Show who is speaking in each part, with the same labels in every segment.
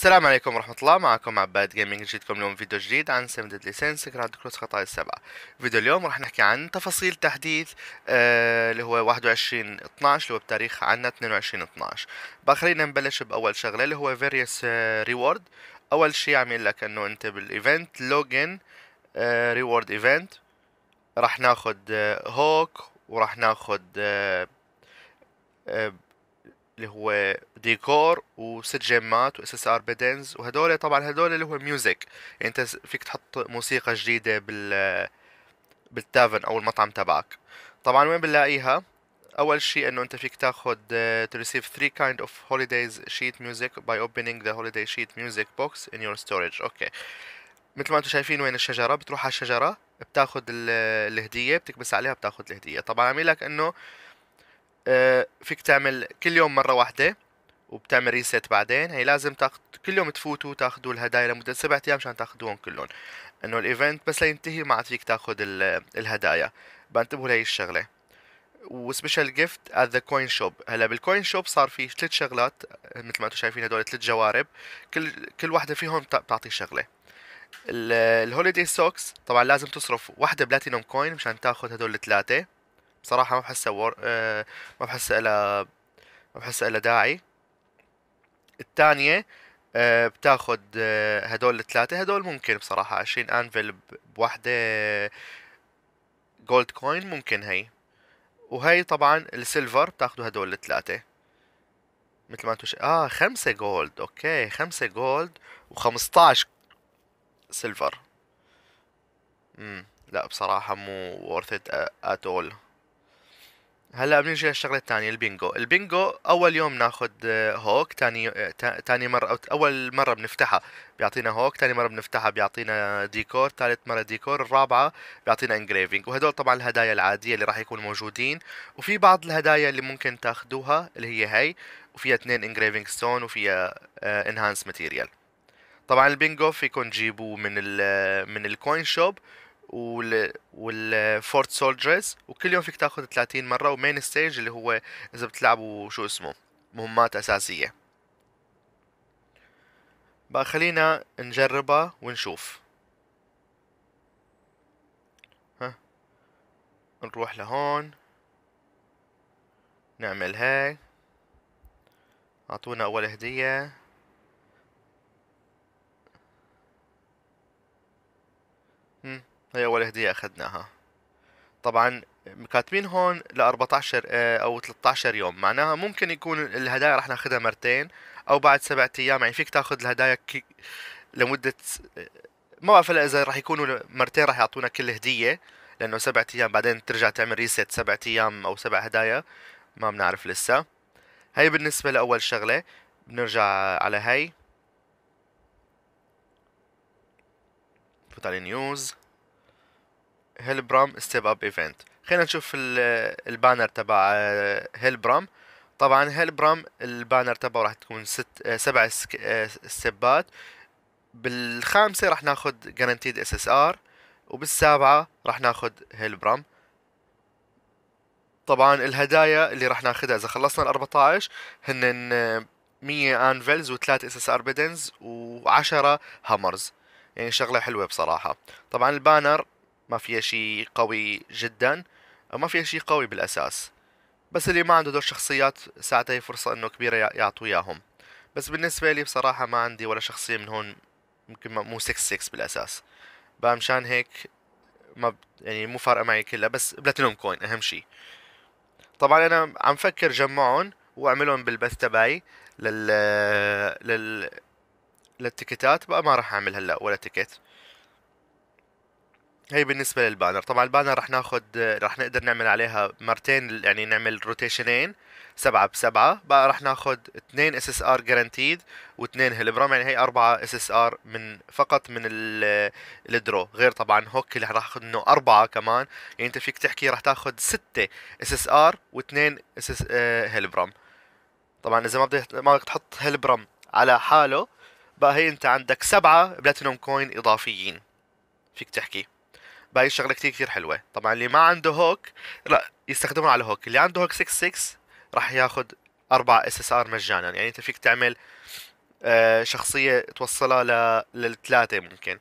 Speaker 1: السلام عليكم ورحمة الله معكم عباد جيمنج جيتكم اليوم فيديو جديد عن سيم ديد ليسنس جراند كروس خطايا السبعة فيديو اليوم راح نحكي عن تفاصيل تحديث آه اللي هو 21 12 اللي هو بتاريخ عنا 22 12 بقى خلينا نبلش بأول شغلة اللي هو فيريوس ريورد آه، أول شي عم لك إنه أنت بالإيفنت لوجن ريورد إيفنت راح ناخد آه هوك وراح ناخد آه آه اللي هو ديكور وست جيمات واس اس ار بيدنز وهدول طبعا هدول اللي هو ميوزك يعني انت فيك تحط موسيقى جديده بال بالتافن او المطعم تبعك طبعا وين بنلاقيها اول شيء انه انت فيك تاخذ تو ريسيف three kind of هوليديز sheet music by opening the holiday sheet music box in your storage اوكي مثل ما انتم شايفين وين الشجره بتروح على الشجره بتاخذ الهديه بتكبس عليها بتاخذ الهديه طبعا عم لك انه آه، فيك تعمل كل يوم مرة واحدة وبتعمل ريسيت بعدين هي لازم تاخد كل يوم تفوتوا تاخذوا الهدايا لمدة سبعة أيام عشان تاخذوهم كلهم إنه الإيفنت بس لينتهي ما عاد فيك تاخذ الهدايا بنتبهوا لهي الشغلة وسبيشال جيفت ات ذا كوين شوب هلا بالكوين شوب صار في ثلاث شغلات مثل ما انتم شايفين هدول ثلاث جوارب كل كل واحدة فيهم بتعطي شغلة الهوليدي سوكس طبعا لازم تصرف واحدة بلاتينوم كوين مشان تاخذ هدول الثلاثة بصراحه ما بحسها ور... آه ما بحسها لها ما بحسها لها داعي الثانيه آه بتاخد آه هدول الثلاثه هدول ممكن بصراحه 20 انفل بوحده جولد كوين ممكن هي وهي طبعا السيلفر بتاخدوا هدول الثلاثه مثل ما انتم اه خمسة جولد اوكي خمسة جولد و15 سيلفر امم لا بصراحة مو ورثت ات اول هلا بنجي للشغله الثانيه البينجو البينجو اول يوم ناخذ آه، هوك ثاني ثاني مره اول مره بنفتحها بيعطينا هوك ثاني مره بنفتحها بيعطينا ديكور ثالث مره ديكور الرابعه بيعطينا انجريفينج وهدول طبعا الهدايا العاديه اللي راح يكونوا موجودين وفي بعض الهدايا اللي ممكن تاخذوها اللي هي هي وفيها اثنين انجريفينج ستون وفيها انهانس ماتيريال طبعا البينجو فيكم تجيبوه من ال آه، من الكوين شوب وال والفورت سولجرز وكل يوم فيك تاخذ 30 مره ومين ستيج اللي هو اذا بتلعبوا شو اسمه مهمات اساسيه بقى خلينا نجربها ونشوف ها نروح لهون نعمل هاي اعطونا اول هديه هي اول هديه اخذناها طبعا مكاتبين هون ل 14 آه، او 13 يوم معناها ممكن يكون الهدايا راح ناخذها مرتين او بعد سبعة ايام يعني فيك تاخذ الهدايا كي لمده آه، ما بعرف اذا راح يكونوا مرتين راح يعطونا كل هديه لانه سبعة ايام بعدين ترجع تعمل ريست سبعة ايام او سبع هدايا ما بنعرف لسه هاي بالنسبه لاول شغله بنرجع على هاي فوت على نيوز هيلبرام ستيب اب ايفنت خلينا نشوف البانر تبع هيلبرام آه، طبعا هيلبرام البانر تبعه راح تكون ست آه، سبع آه، ستيبات بالخامسه راح ناخذ جارانتيد اس اس ار وبالسابعه راح ناخذ هيلبرام طبعا الهدايا اللي راح ناخذها اذا خلصنا ال 14 هن 100 انفلز و3 اس اس ار بدنز و10 هامرز يعني شغله حلوه بصراحه طبعا البانر ما فيها شيء قوي جدا ما فيها شيء قوي بالأساس بس اللي ما عنده دور شخصيات ساعتها هي فرصة انه كبيرة يعطوا اياهم بس بالنسبة لي بصراحة ما عندي ولا شخصية من هون ممكن مو 6 6 بالأساس فمشان هيك ما ب... يعني مو فارقة معي كلها بس بلاتينوم كوين أهم شيء طبعا أنا عم فكر جمعهم وأعملهم بالبث تبعي لل لل للتيكتات بقى ما راح أعمل هلا ولا تيكت هي بالنسبة للبانر طبعا البانر رح ناخد رح نقدر نعمل عليها مرتين يعني نعمل روتيشنين سبعة بسبعة بقى رح ناخد اثنين اس اس ار جرانتيد واثنين هيلبرام يعني هي اربعة اس اس ار من فقط من الدرو غير طبعا هوك اللي رح ناخد منه اربعة كمان يعني انت فيك تحكي رح تاخد ستة اس اس ار واثنين اس اس هيلبرام طبعا اذا ما بدك ما بدك تحط هيلبرام على حاله بقى هي انت عندك سبعة بلاتينوم كوين اضافيين فيك تحكي بهي الشغله كتير كتير حلوه طبعا اللي ما عنده هوك لا يستخدمها على هوك اللي عنده هوك 6 6 راح ياخذ اربع اس اس ار مجانا يعني انت فيك تعمل آه، شخصيه توصلها ل... للثلاثه ممكن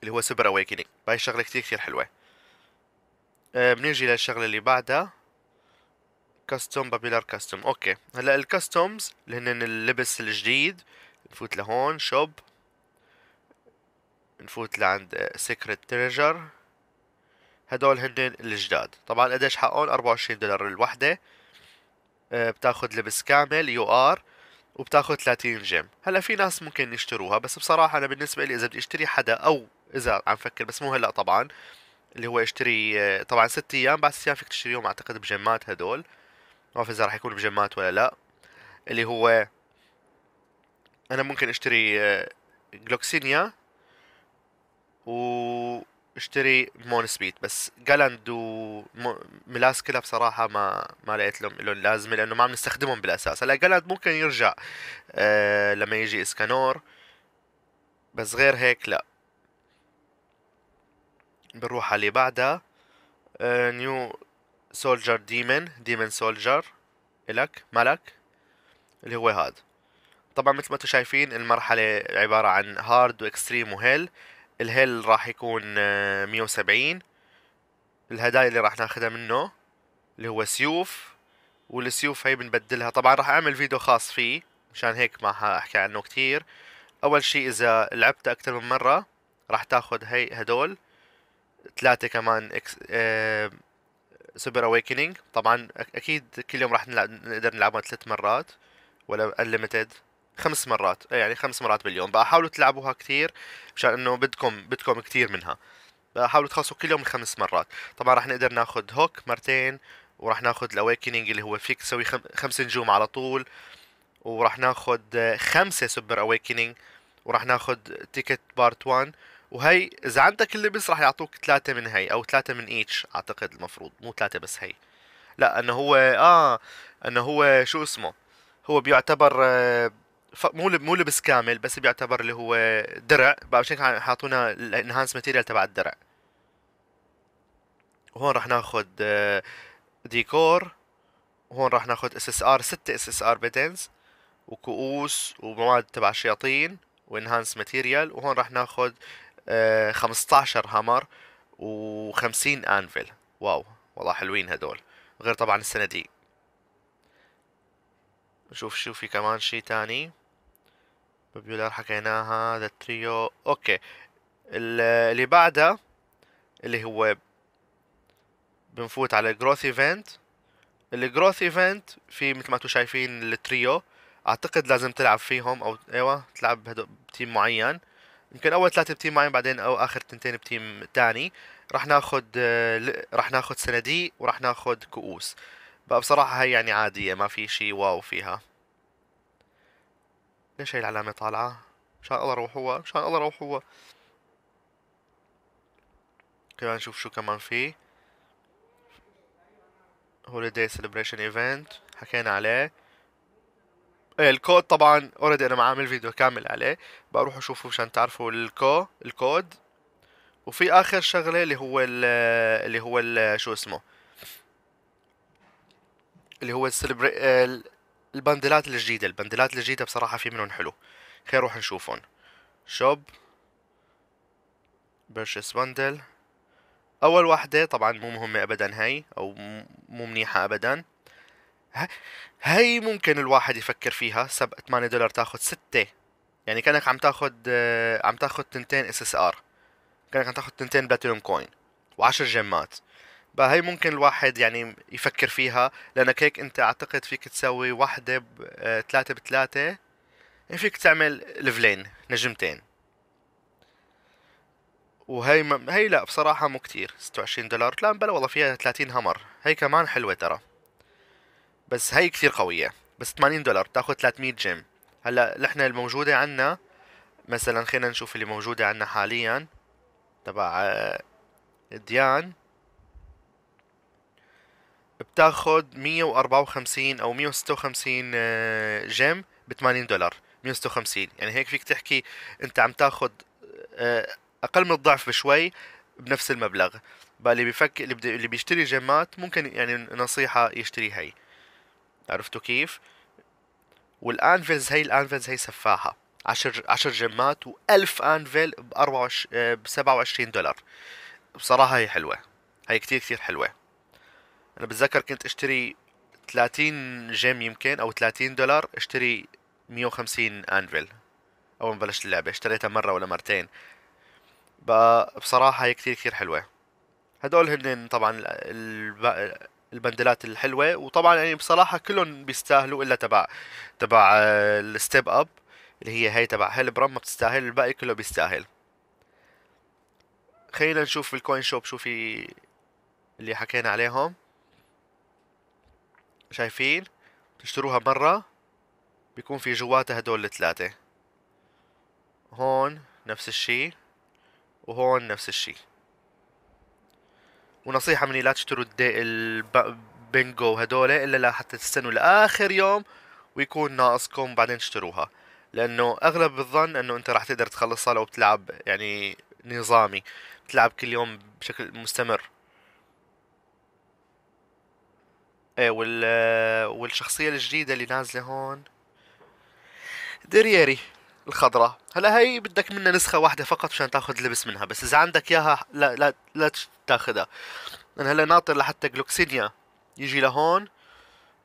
Speaker 1: اللي هو سوبر اويكنينج بهي الشغله كتير كتير حلوه آه، بنيجي للشغله اللي بعدها كاستوم بابيلر كاستوم اوكي هلا الكاستومز اللي هن اللبس الجديد نفوت لهون شوب نفوت لعند سيكريت تريجر هدول هن الجداد طبعا قديش حقهم 24 دولار الوحدة آه، بتاخد لبس كامل يو ار وبتاخد 30 جيم هلا في ناس ممكن يشتروها بس بصراحة أنا بالنسبة لي إذا بدي أشتري حدا أو إذا عم فكر بس مو هلا طبعا اللي هو اشتري آه، طبعا ست أيام بعد ست أيام فيك تشتريهم أعتقد بجيمات هدول ما بعرف إذا راح يكون بجيمات ولا لا اللي هو أنا ممكن أشتري آه، جلوكسينيا واشتري مون سبيد بس جالاند وملاس كلها بصراحه ما ما لقيت لهم لهم لازمه لانه ما عم نستخدمهم بالاساس هلا جالاند ممكن يرجع آه لما يجي اسكانور بس غير هيك لا بنروح على اللي بعدها آه، نيو سولجر ديمن ديمن سولجر الك ملك اللي هو هاد طبعا مثل ما انتم شايفين المرحلة عبارة عن هارد واكستريم وهيل الهيل راح يكون 170 آه، الهدايا اللي راح ناخذها منه اللي هو سيوف والسيوف هي بنبدلها طبعا راح اعمل فيديو خاص فيه مشان هيك ما حاحكي عنه كتير اول شيء اذا لعبت اكثر من مره راح تاخذ هي هدول ثلاثة كمان اكس اه سوبر اويكنينج طبعا اكيد كل يوم راح نقدر نلعبها ثلاث مرات ولا انليمتد خمس مرات إيه، يعني خمس مرات باليوم بقى حاولوا تلعبوها كثير مشان انه بدكم بدكم كثير منها بقى حاولوا تخلصوا كل يوم خمس مرات طبعا راح نقدر ناخذ هوك مرتين وراح ناخذ الاويكنينج اللي هو فيك تسوي خمس نجوم على طول وراح ناخذ آه، خمسه سوبر اويكنينج وراح ناخذ تيكت بارت 1 وهي اذا عندك اللبس راح يعطوك ثلاثه من هي او ثلاثه من ايتش اعتقد المفروض مو ثلاثه بس هي لا انه هو اه انه هو شو اسمه هو بيعتبر آه مو مو لبس كامل بس بيعتبر اللي هو درع بعد شيء حاطونا الانهانس ماتيريال تبع الدرع وهون راح ناخذ آه، ديكور وهون راح ناخذ اس اس ار 6 اس اس ار بيتنز وكؤوس ومواد تبع الشياطين وانهانس ماتيريال وهون راح ناخذ 15 هامر و50 انفل واو والله حلوين هدول غير طبعا السندي نشوف شو في كمان شي تاني بيولر حكيناها ذا تريو اوكي اللي بعدها اللي هو بنفوت على جروث ايفنت الجروث ايفنت في مثل ما انتم شايفين التريو اعتقد لازم تلعب فيهم او ايوه تلعب بهدو بتيم معين يمكن اول ثلاثة بتيم معين بعدين او اخر تنتين بتيم تاني راح ناخد راح ناخد صناديق وراح ناخد كؤوس بقى بصراحة هي يعني عادية ما في شي واو فيها ليش هي العلامة طالعة؟ مشان الله روحوها مشان الله روحوها كمان نشوف شو كمان في هوليداي سيلبريشن ايفنت حكينا عليه ايه الكود طبعا اوريدي انا معامل فيديو كامل عليه بروح اشوفه مشان تعرفوا الكو الكود وفي اخر شغله اللي هو ال اللي هو ال شو اسمه اللي هو السليبري البندلات الجديدة البندلات الجديدة بصراحة في منهم حلو خير روح نشوفهم شوب بيرشس بندل اول واحدة طبعا مو مهمة ابدا هاي او مو منيحة ابدا هاي ممكن الواحد يفكر فيها سب 8 دولار تاخد ستة يعني كانك عم تاخد عم تاخد تنتين اس اس ار كانك عم تاخد تنتين بلاتينوم كوين وعشر جيمات فهي ممكن الواحد يعني يفكر فيها لانك هيك انت اعتقد فيك تسوي واحدة بثلاثة آه، بثلاثة يعني فيك تعمل ليفلين نجمتين وهي م... هي لا بصراحة مو كتير 26 دولار لا بلا والله فيها 30 همر هي كمان حلوة ترى بس هي كثير قوية بس 80 دولار بتاخذ 300 جيم هلا نحن الموجودة عنا مثلا خلينا نشوف اللي موجودة عنا حاليا تبع آه، ديان بتاخذ 154 او 156 آه، جيم ب 80 دولار 156 يعني هيك فيك تحكي انت عم تاخذ آه، اقل من الضعف بشوي بنفس المبلغ اللي بيفكر اللي بيشتري جيمات ممكن يعني نصيحة يشتري هي عرفتوا كيف؟ والانفلز هي الانفلز هي سفاحة 10 10 جيمات و1000 انفل ب 24 ب 27 دولار بصراحة هي حلوة هي كتير كتير حلوة انا بتذكر كنت اشتري 30 جيم يمكن او 30 دولار اشتري 150 انفل اول ما بلشت اللعبه اشتريتها مره ولا مرتين بصراحه هي كثير كثير حلوه هدول هن طبعا البندلات الحلوه وطبعا يعني بصراحه كلهم بيستاهلوا الا تبع تبع آه، الستيب اب اللي هي هي تبع هيلبرم ما بتستاهل الباقي كله بيستاهل خلينا نشوف الكوين شوب شو في اللي حكينا عليهم شايفين تشتروها مرة بيكون في جواتها هدول الثلاثة هون نفس الشي وهون نفس الشي ونصيحة مني لا تشتروا البنجو هدول إلا لحتى تستنوا لآخر يوم ويكون ناقصكم بعدين تشتروها لأنه أغلب الظن أنه أنت راح تقدر تخلصها لو بتلعب يعني نظامي بتلعب كل يوم بشكل مستمر ايه وال والشخصيه الجديده اللي نازله هون درييري الخضراء هلا هي بدك منها نسخه واحده فقط مشان تاخذ لبس منها بس اذا عندك اياها لا لا لا تاخذها انا هلا ناطر لحتى جلوكسينيا يجي لهون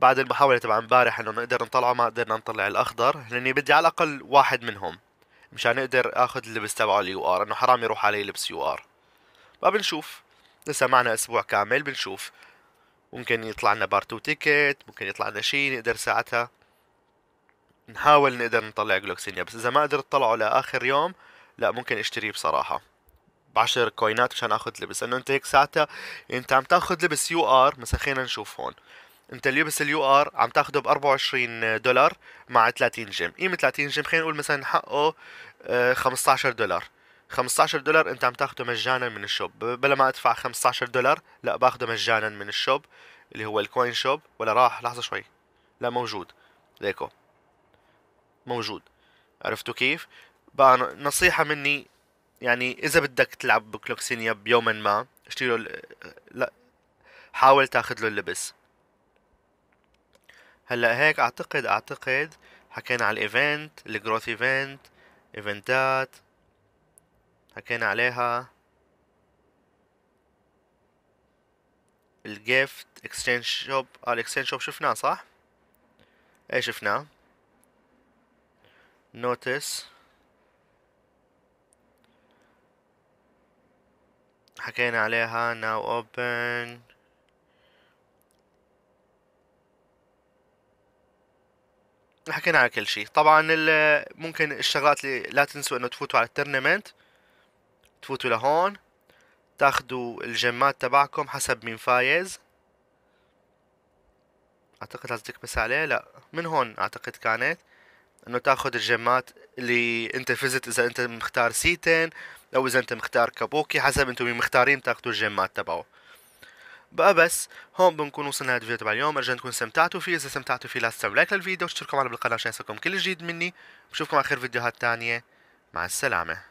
Speaker 1: بعد المحاولة تبع امبارح انه نقدر نطلعه ما قدرنا نطلع الاخضر لاني بدي على الاقل واحد منهم مشان اقدر اخذ اللبس تبعه اليو ار انه حرام يروح علي لبس يو ار فبنشوف لسه معنا اسبوع كامل بنشوف ممكن يطلع لنا بارتو تيكت ممكن يطلع لنا شيء نقدر ساعتها نحاول نقدر نطلع جلوكسينيا بس اذا ما قدرت طلعه لاخر يوم لا ممكن اشتريه بصراحه بعشر كوينات مشان اخذ لبس انه انت هيك ساعتها انت عم تاخذ لبس يو ار مثلا خلينا نشوف هون انت اللبس اليو ار عم تاخذه ب 24 دولار مع 30 جيم قيمه 30 جيم خلينا نقول مثلا حقه 15 آه، دولار 15 دولار انت عم تاخده مجانا من الشوب بلا ما ادفع 15 دولار لا باخده مجانا من الشوب اللي هو الكوين شوب ولا راح لحظه شوي لا موجود ليكو موجود عرفتوا كيف بقى نصيحه مني يعني اذا بدك تلعب بكلوكسينيا بيوما ما اشتري ال... لا حاول تاخذ له اللبس هلا هيك اعتقد اعتقد حكينا على الايفنت الجروث ايفنت ايفنتات حكينا عليها الجيفت اكستشينج شوب اه الاكستشينج شوب شفناه صح اي شفناه نوتس حكينا عليها ناو اوبن حكينا على كل شيء طبعا ممكن الشغلات اللي لا تنسوا انه تفوتوا على التورنمنت تفوتوا لهون تاخدوا الجمات تبعكم حسب مين فايز اعتقد لازم تكبس عليه لا من هون اعتقد كانت انه تاخد الجمات اللي انت فزت اذا انت مختار سيتن او اذا انت مختار كابوكي حسب انتم مين مختارين تاخدوا الجمات تبعه بقى بس هون بنكون وصلنا لهذا الفيديو تبع اليوم ارجو تكونوا استمتعتوا فيه اذا استمتعتوا فيه لا تنسوا لايك للفيديو وتشتركوا معنا بالقناه عشان يصلكم كل جديد مني بشوفكم على خير فيديوهات تانية مع السلامه